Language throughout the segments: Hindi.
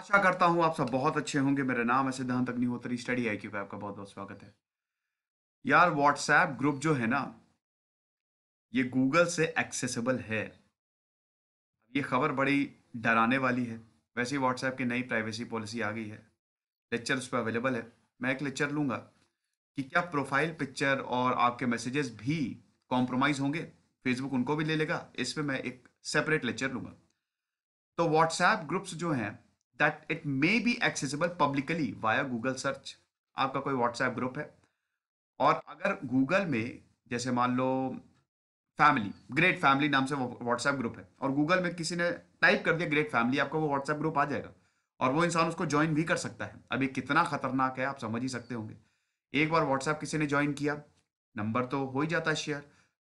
आशा करता हूँ आप सब बहुत अच्छे होंगे मेरा नाम है सिद्धांत अग्निहोत्री स्टडी आई क्यू पे आपका बहुत बहुत स्वागत है यार व्हाट्सएप ग्रुप जो है ना ये गूगल से एक्सेसिबल है ये खबर बड़ी डराने वाली है वैसे ही व्हाट्सएप की नई प्राइवेसी पॉलिसी आ गई है लेक्चर उस पर अवेलेबल है मैं एक लेक्चर लूँगा कि क्या प्रोफाइल पिक्चर और आपके मैसेजेस भी कॉम्प्रोमाइज़ होंगे फेसबुक उनको भी ले लेगा इस पर मैं एक सेपरेट लेक्चर लूँगा तो व्हाट्सएप ग्रुप्स जो हैं that it may be accessible publicly via Google search आपका कोई व्हाट्सएप ग्रुप है और अगर गूगल में जैसे मान लो फैमिली ग्रेट फैमिली नाम से व्हाट्सएप ग्रुप है और गूगल में किसी ने टाइप कर दिया ग्रेट फैमिली आपका वो व्हाट्सएप ग्रुप आ जाएगा और वो इंसान उसको ज्वाइन भी कर सकता है अभी कितना खतरनाक है आप समझ ही सकते होंगे एक बार व्हाट्सएप किसी ने ज्वाइन किया नंबर तो हो ही जाता है शेयर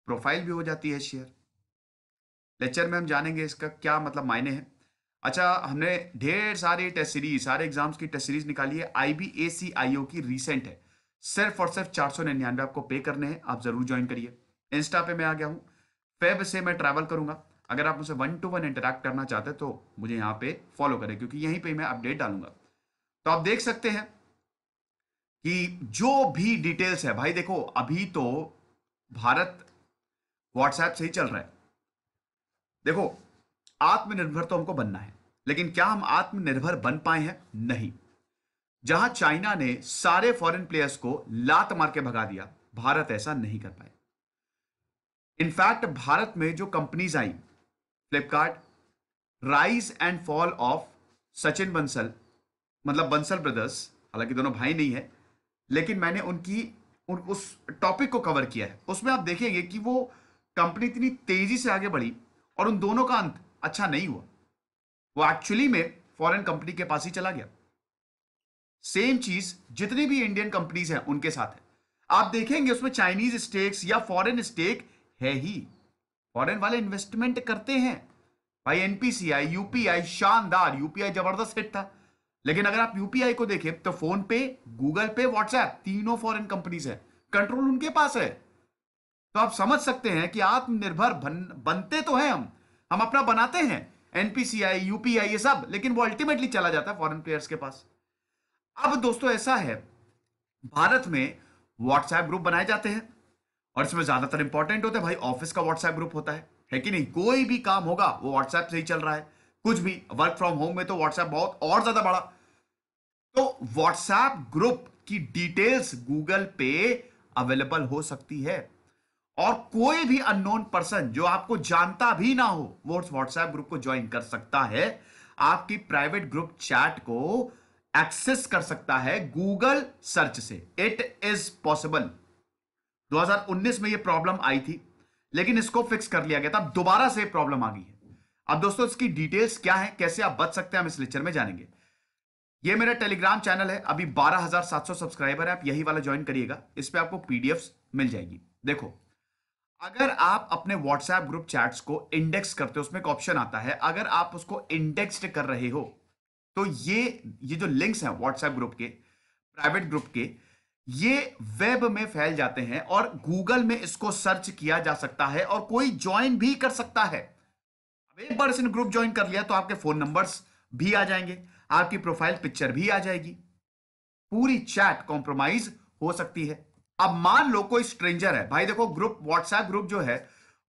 प्रोफाइल भी हो जाती है शेयर लेक्चर में हम जानेंगे इसका क्या मतलब मायने हैं अच्छा हमने ढेर सारी टेस्ट सीरीज सारे एग्जाम्स की टेस्ट सीरीज निकाली है ओ की रीसेंट है सिर्फ और सिर्फ चार सौ निन्यानवे आपको पे करने हैं आप जरूर ज्वाइन करिए इंस्टा पे मैं आ गया हूँ फेब से मैं ट्रैवल करूंगा अगर आप मुझसे वन टू वन इंटरेक्ट करना चाहते हैं तो मुझे यहाँ पे फॉलो करें क्योंकि यहीं पे मैं अपडेट डालूंगा तो आप देख सकते हैं कि जो भी डिटेल्स है भाई देखो अभी तो भारत व्हाट्सएप से ही चल रहा है देखो आत्मनिर्भर तो हमको बनना है लेकिन क्या हम आत्मनिर्भर बन पाए हैं नहीं जहां चाइना ने सारे फॉरेन प्लेयर्स को लात मार के भगा दिया भारत ऐसा नहीं कर पाए इनफैक्ट भारत में जो कंपनीज आई Flipkart rise and fall of Sachin Bansal मतलब बंसल ब्रदर्स हालांकि दोनों भाई नहीं है लेकिन मैंने उनकी उन उस टॉपिक को कवर किया है उसमें आप देखेंगे कि वो कंपनी इतनी तेजी से आगे बढ़ी और उन दोनों का अंत अच्छा नहीं हुआ वो एक्चुअली में फॉरेन कंपनी के पास ही चला गया सेम चीज जितनी भी इंडियन कंपनीज हैं उनके साथ है आप देखेंगे उसमें चाइनीज स्टेक्स या फॉरेन स्टेक है ही फॉरेन वाले इन्वेस्टमेंट करते हैं भाई एनपीसीआई यूपीआई शानदार यूपीआई जबरदस्त हिट था लेकिन अगर आप यूपीआई को देखें तो फोन पे गूगल पे व्हाट्सएप तीनों फॉरेन कंपनीज है कंट्रोल उनके पास है तो आप समझ सकते हैं कि आत्मनिर्भर बन, बनते तो हैं हम हम अपना बनाते हैं एनपीसीआई यूपीआई ये सब लेकिन वो अल्टीमेटली चला जाता है फॉरेन प्लेयर्स के पास अब दोस्तों ऐसा है भारत में व्हाट्सएप ग्रुप बनाए जाते हैं और इसमें ज्यादातर इंपॉर्टेंट होते हैं भाई ऑफिस का व्हाट्सएप ग्रुप होता है है कि नहीं कोई भी काम होगा वो व्हाट्सएप से ही चल रहा है कुछ भी वर्क फ्रॉम होम में तो व्हाट्सएप बहुत और ज्यादा बड़ा तो व्हाट्सएप ग्रुप की डिटेल्स गूगल पे अवेलेबल हो सकती है और कोई भी अननोन पर्सन जो आपको जानता भी ना हो वो व्हाट्सएप ग्रुप को ज्वाइन कर सकता है आपकी प्राइवेट ग्रुप चैट को एक्सेस कर सकता है गूगल सर्च से इट इज पॉसिबल 2019 में ये प्रॉब्लम आई थी लेकिन इसको फिक्स कर लिया गया था दोबारा से प्रॉब्लम आ गई है अब दोस्तों इसकी डिटेल्स क्या है कैसे आप बच सकते हैं हम इस लेक्चर में जानेंगे ये मेरा टेलीग्राम चैनल है अभी 12,700 सब्सक्राइबर है आप यही वाला ज्वाइन करिएगा इस पर आपको पीडीएफ मिल जाएगी देखो अगर आप अपने व्हाट्सएप ग्रुप चैट्स को इंडेक्स करते हो उसमें एक ऑप्शन आता है अगर आप उसको इंडेक्स्ड कर रहे हो तो ये ये जो लिंक्स हैं व्हाट्सएप ग्रुप के प्राइवेट ग्रुप के ये वेब में फैल जाते हैं और गूगल में इसको सर्च किया जा सकता है और कोई ज्वाइन भी कर सकता है अब एक बार इसने ग्रुप ज्वाइन कर लिया तो आपके फोन नंबर्स भी आ जाएंगे आपकी प्रोफाइल पिक्चर भी आ जाएगी पूरी चैट कॉम्प्रोमाइज हो सकती है अब मान लो कोई स्ट्रेंजर है भाई देखो ग्रुप व्हाट्सएप ग्रुप जो है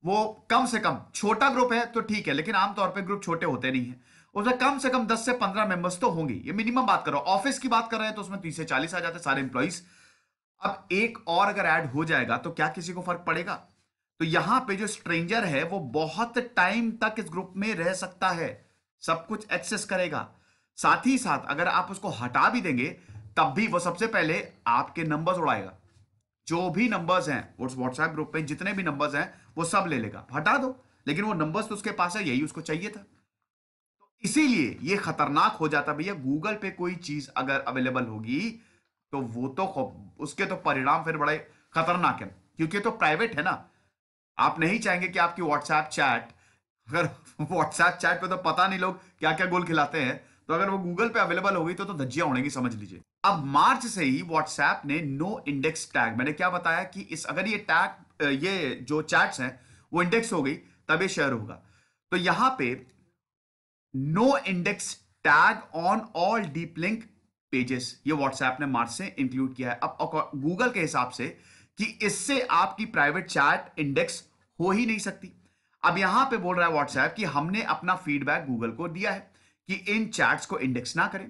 वो कम से कम छोटा ग्रुप है तो ठीक है लेकिन आमतौर पर ग्रुप छोटे होते नहीं है उसमें कम से कम 10 से 15 मेंबर्स तो होंगे ये मिनिमम बात कर रहा हूं ऑफिस की बात कर रहे हैं तो उसमें तीस से चालीस आ जाते हैं सारे इंप्लॉइज अब एक और अगर ऐड हो जाएगा तो क्या किसी को फर्क पड़ेगा तो यहां पे जो स्ट्रेंजर है वो बहुत टाइम तक इस ग्रुप में रह सकता है सब कुछ एक्सेस करेगा साथ ही साथ अगर आप उसको हटा भी देंगे तब भी वो सबसे पहले आपके नंबर उड़ाएगा जो भी नंबर्स हैं व्हाट्सएप ग्रुप पे जितने भी नंबर्स हैं वो सब ले लेगा हटा दो लेकिन वो नंबर्स तो उसके पास है यही उसको चाहिए था तो इसीलिए ये खतरनाक हो जाता भैया गूगल पे कोई चीज अगर अवेलेबल होगी तो वो तो उसके तो परिणाम फिर बड़े खतरनाक है क्योंकि तो प्राइवेट है ना आप नहीं चाहेंगे कि आपकी व्हाट्सएप चैट अगर व्हाट्सएप चैट पे तो पता नहीं लोग क्या क्या गोल खिलाते हैं तो अगर वो गूगल पे अवेलेबल हो गई तो, तो धज्जियां उड़ेंगी समझ लीजिए अब मार्च से ही व्हाट्सएप ने नो इंडेक्स टैग मैंने क्या बताया कि इस अगर ये टैग ये जो चैट्स हैं वो इंडेक्स हो गई तब ये शेयर होगा तो यहां पे no index tag on all deep link pages ये व्हाट्सएप ने मार्च से इंक्लूड किया है अब गूगल के हिसाब से कि इससे आपकी प्राइवेट चैट इंडेक्स हो ही नहीं सकती अब यहां पे बोल रहा है व्हाट्सएप कि हमने अपना फीडबैक गूगल को दिया है कि इन चैट्स को इंडेक्स ना करें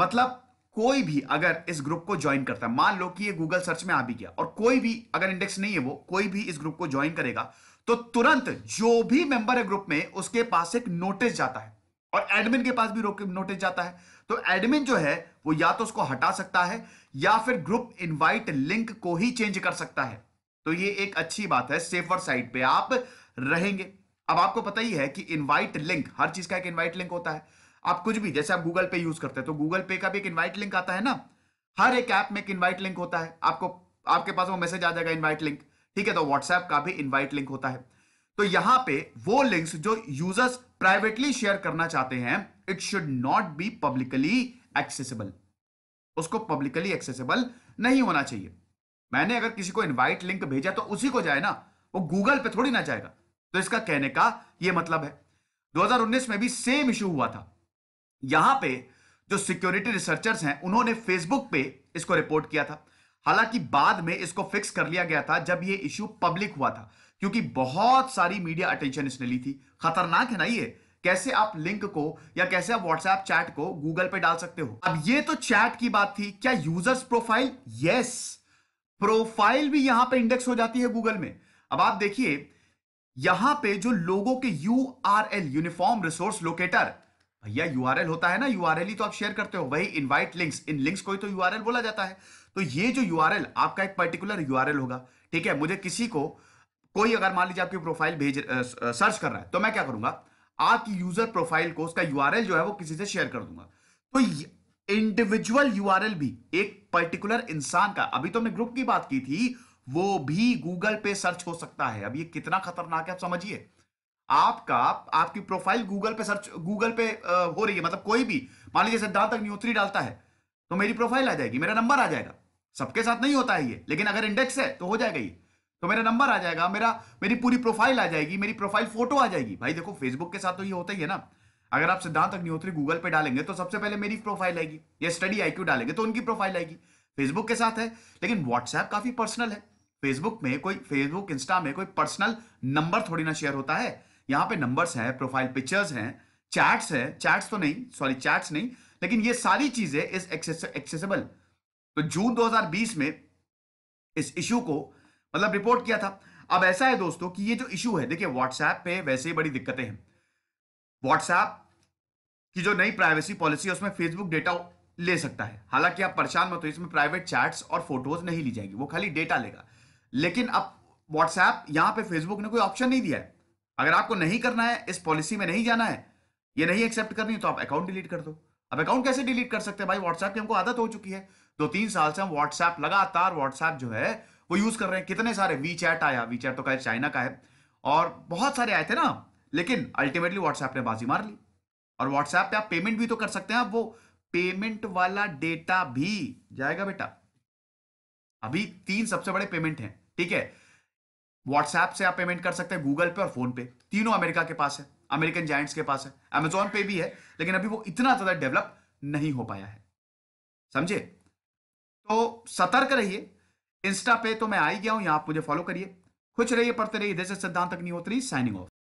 मतलब कोई भी अगर इस ग्रुप को ज्वाइन करता है मान लो कि ये गूगल सर्च में आ भी गया और कोई भी अगर इंडेक्स नहीं है वो कोई भी इस ग्रुप को ज्वाइन करेगा तो तुरंत जो भी मेंबर है ग्रुप में उसके पास एक नोटिस जाता है और एडमिन के पास भी नोटिस जाता है तो एडमिन जो है वो या तो उसको हटा सकता है या फिर ग्रुप इनवाइट लिंक को ही चेंज कर सकता है तो ये एक अच्छी बात है सेफर साइड पे आप रहेंगे अब आपको पता ही है कि इनवाइट लिंक हर चीज का एक इनवाइट लिंक होता है आप कुछ भी जैसे आप गूगल पे यूज करते हैं तो गूगल पे का भी एक इनवाइट लिंक आता है ना हर एक ऐप में एक इनवाइट लिंक होता है आपको आपके पास वो मैसेज आ जाएगा इनवाइट लिंक ठीक है तो व्हाट्सएप का भी इनवाइट लिंक होता है तो यहां पे वो लिंक्स जो यूजर्स प्राइवेटली शेयर करना चाहते हैं it should not be publicly accessible उसको पब्लिकली एक्सेसिबल नहीं होना चाहिए मैंने अगर किसी को इनवाइट लिंक भेजा तो उसी को जाए ना वो गूगल पे थोड़ी ना जाएगा तो इसका कहने का यह मतलब है 2019 में भी सेम इशू हुआ था यहां पे जो सिक्योरिटी रिसर्चर्स हैं उन्होंने फेसबुक पे इसको रिपोर्ट किया था हालांकि बाद में इसको फिक्स कर लिया गया था जब ये इशू पब्लिक हुआ था क्योंकि बहुत सारी मीडिया अटेंशन इसने ली थी खतरनाक है ना ये कैसे आप लिंक को या कैसे आप व्हाट्सएप चैट को गूगल पे डाल सकते हो अब ये तो चैट की बात थी क्या यूजर्स प्रोफाइल यस प्रोफाइल भी यहां पे इंडेक्स हो जाती है गूगल में अब आप देखिए यहां पे जो लोगों के U R L uniform resource locator भैया एल होता है ना एल ही तो आप शेयर करते हो वही इनवाइट लिंक्स इन लिंक्स को ही तो एल बोला जाता है तो ये जो एल आपका एक पर्टिकुलर यू आर एल होगा ठीक है मुझे किसी को कोई अगर मान लीजिए आपकी प्रोफाइल भेज सर्च कर रहा है तो मैं क्या करूंगा आपकी यूजर प्रोफाइल को उसका यू आर एल जो है वो किसी से शेयर कर दूंगा तो इंडिविजुअल यू आर एल भी एक पर्टिकुलर इंसान का अभी तो हमने ग्रुप की बात की थी वो भी गूगल पे सर्च हो सकता है अब ये कितना खतरनाक है आप समझिए आपका आपकी प्रोफाइल गूगल पे सर्च गूगल पे आ, हो रही है मतलब कोई भी मान लीजिए सिद्धांत अग्निहोत्री डालता है तो मेरी प्रोफाइल आ जाएगी मेरा नंबर आ जाएगा सबके साथ नहीं होता है ये लेकिन अगर इंडेक्स है तो हो जाएगा ये तो मेरा नंबर आ जाएगा मेरा मेरी पूरी प्रोफाइल आ जाएगी मेरी प्रोफाइल फोटो आ जाएगी भाई देखो फेसबुक के साथ तो ये होता ही है ना अगर आप सिद्धांत अग्निहोत्री गूगल पे डालेंगे तो सबसे पहले मेरी प्रोफाइल आएगी या स्टडी आईक्यू डालेंगे तो उनकी प्रोफाइल आएगी फेसबुक के साथ है लेकिन व्हाट्सएप काफी पर्सनल है फेसबुक में कोई फेसबुक इंस्टा में कोई पर्सनल नंबर थोड़ी ना शेयर होता है यहाँ पे नंबर्स हैं प्रोफाइल पिक्चर्स हैं चैट्स हैं चैट्स तो नहीं सॉरी चैट्स नहीं लेकिन ये सारी चीजें इस एक्सेसिबल तो जून 2020 में इस इशू को मतलब रिपोर्ट किया था अब ऐसा है दोस्तों कि ये जो इशू है देखिए व्हाट्सएप पे वैसे ही बड़ी दिक्कतें हैं व्हाट्सएप की जो नई प्राइवेसी पॉलिसी है उसमें फेसबुक डेटा ले सकता है हालांकि आप परेशान मत हो इसमें प्राइवेट चैट्स और फोटोज नहीं ली जाएंगी वो खाली डेटा लेगा लेकिन अब व्हाट्सएप यहां पे फेसबुक ने कोई ऑप्शन नहीं दिया है अगर आपको नहीं करना है इस पॉलिसी में नहीं जाना है ये नहीं एक्सेप्ट करनी तो आप अकाउंट डिलीट कर दो अब अकाउंट कैसे डिलीट कर सकते हैं भाई व्हाट्सएप की हमको आदत हो चुकी है दो तीन साल से हम व्हाट्सएप लगातार व्हाट्सएप जो है वो यूज कर रहे हैं कितने सारे वी आया वी तो खैर चाइना का है और बहुत सारे आए थे ना लेकिन अल्टीमेटली व्हाट्सएप ने बाजी मार ली और व्हाट्सएप पे आप पेमेंट भी तो कर सकते हैं आप वो पेमेंट वाला डेटा भी जाएगा बेटा अभी तीन सबसे बड़े पेमेंट हैं ठीक है व्हाट्सएप से आप पेमेंट कर सकते हैं गूगल पे और फोन पे तीनों अमेरिका के पास है अमेरिकन जाइंट्स के पास है अमेजोन पे भी है लेकिन अभी वो इतना ज्यादा डेवलप नहीं हो पाया है समझे तो सतर्क रहिए इंस्टा पे तो मैं आई गया हूं यहां आप मुझे फॉलो करिए खुश रहिए पढ़ते रहिए इधर से सिद्धांत अग्निहोत्री साइनिंग ऑफ